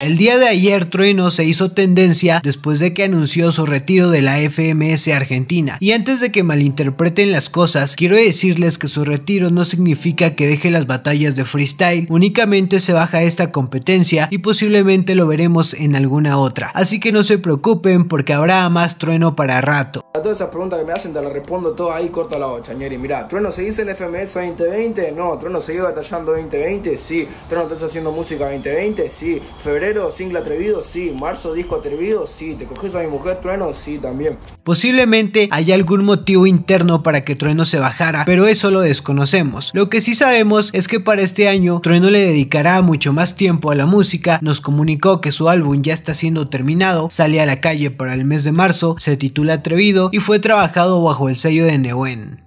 El día de ayer Trueno se hizo tendencia después de que anunció su retiro de la FMS Argentina. Y antes de que malinterpreten las cosas, quiero decirles que su retiro no significa que deje las batallas de freestyle, únicamente se baja esta competencia y posiblemente lo veremos en alguna otra. Así que no se preocupen porque habrá más Trueno para rato todas esas preguntas que me hacen te las respondo todo ahí corto a la bocha, ñeri. Mirá, Trueno, ¿seguís en FMS 2020? No, Trueno, ¿seguís batallando 2020? Sí. Trueno, ¿estás haciendo música 2020? Sí. Febrero, single atrevido? Sí. Marzo, disco atrevido? Sí. ¿Te coges a mi mujer, Trueno? Sí, también. Posiblemente haya algún motivo interno para que Trueno se bajara, pero eso lo desconocemos. Lo que sí sabemos es que para este año Trueno le dedicará mucho más tiempo a la música, nos comunicó que su álbum ya está siendo terminado, sale a la calle para el mes de marzo, se titula Atrevido, y fue trabajado bajo el sello de Neuen.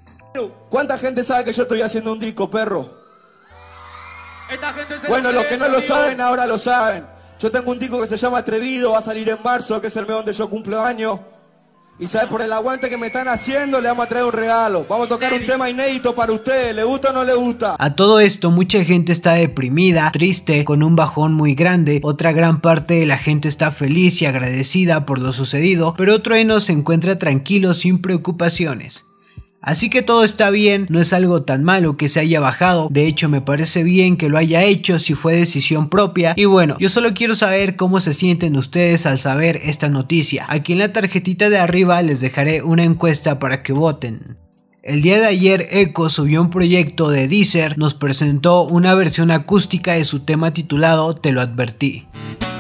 ¿Cuánta gente sabe que yo estoy haciendo un disco, perro? Esta gente bueno, los que no lo saben ahora lo saben. Yo tengo un disco que se llama Atrevido, va a salir en marzo, que es el mes donde yo cumplo años. Y sabes, por el aguante que me están haciendo, le vamos a traer un regalo. Vamos a tocar un tema inédito para ustedes, ¿le gusta o no le gusta? A todo esto, mucha gente está deprimida, triste, con un bajón muy grande. Otra gran parte de la gente está feliz y agradecida por lo sucedido, pero otro no se encuentra tranquilo, sin preocupaciones. Así que todo está bien, no es algo tan malo que se haya bajado, de hecho me parece bien que lo haya hecho si fue decisión propia y bueno, yo solo quiero saber cómo se sienten ustedes al saber esta noticia. Aquí en la tarjetita de arriba les dejaré una encuesta para que voten. El día de ayer Echo subió un proyecto de Deezer, nos presentó una versión acústica de su tema titulado Te lo advertí.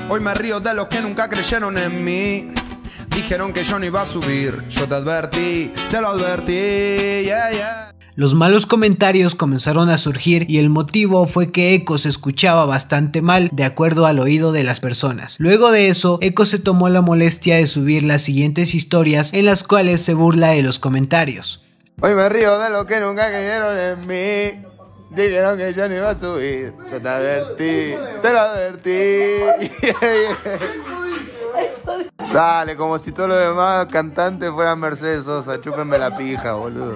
Hoy me río de los que nunca creyeron en mí. Dijeron que yo no iba a subir, yo te advertí, te lo advertí, Los malos comentarios comenzaron a surgir y el motivo fue que Echo se escuchaba bastante mal de acuerdo al oído de las personas. Luego de eso, Echo se tomó la molestia de subir las siguientes historias en las cuales se burla de los comentarios. Hoy me río de lo que nunca creyeron en mí. Dijeron que yo no iba a subir. Yo te advertí, te lo advertí. Dale, como si todos los demás cantantes fueran Mercedes Sosa, chúpenme la pija, boludo.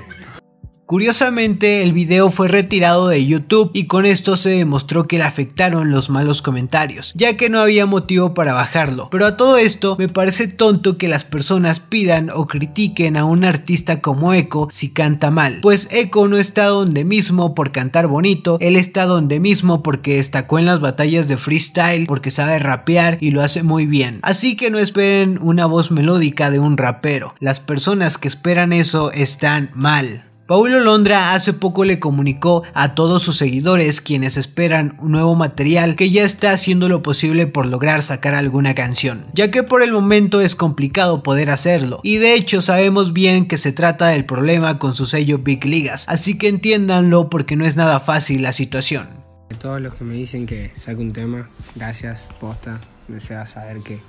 Curiosamente, el video fue retirado de YouTube y con esto se demostró que le afectaron los malos comentarios, ya que no había motivo para bajarlo. Pero a todo esto, me parece tonto que las personas pidan o critiquen a un artista como Echo si canta mal, pues Echo no está donde mismo por cantar bonito, él está donde mismo porque destacó en las batallas de freestyle, porque sabe rapear y lo hace muy bien. Así que no esperen una voz melódica de un rapero, las personas que esperan eso están mal. Paulo Londra hace poco le comunicó a todos sus seguidores quienes esperan un nuevo material que ya está haciendo lo posible por lograr sacar alguna canción, ya que por el momento es complicado poder hacerlo, y de hecho sabemos bien que se trata del problema con su sello Big Ligas, así que entiéndanlo porque no es nada fácil la situación. de Todos los que me dicen que saque un tema, gracias, posta, desea saber que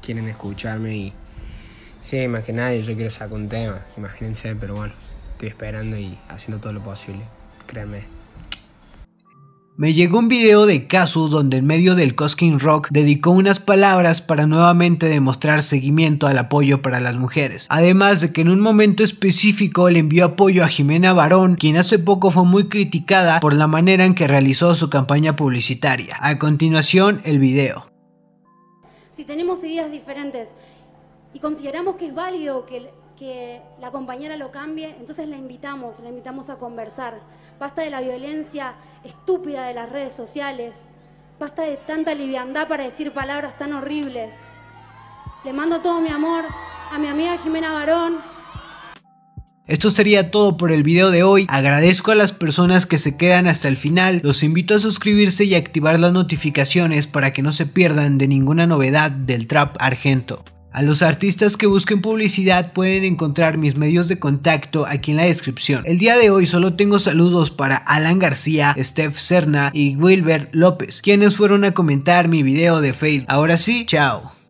quieren escucharme y sí, más que nadie yo quiero sacar un tema, imagínense, pero bueno esperando y haciendo todo lo posible, créeme. Me llegó un video de Casus donde en medio del Cosquín Rock dedicó unas palabras para nuevamente demostrar seguimiento al apoyo para las mujeres. Además de que en un momento específico le envió apoyo a Jimena Barón, quien hace poco fue muy criticada por la manera en que realizó su campaña publicitaria. A continuación, el video. Si tenemos ideas diferentes y consideramos que es válido que el que la compañera lo cambie, entonces la invitamos, la invitamos a conversar. Basta de la violencia estúpida de las redes sociales, basta de tanta liviandad para decir palabras tan horribles. Le mando todo mi amor a mi amiga Jimena Barón, esto sería todo por el video de hoy, agradezco a las personas que se quedan hasta el final, los invito a suscribirse y activar las notificaciones para que no se pierdan de ninguna novedad del trap argento. A los artistas que busquen publicidad pueden encontrar mis medios de contacto aquí en la descripción. El día de hoy solo tengo saludos para Alan García, Steph Serna y Wilbert López, quienes fueron a comentar mi video de Facebook. Ahora sí, chao.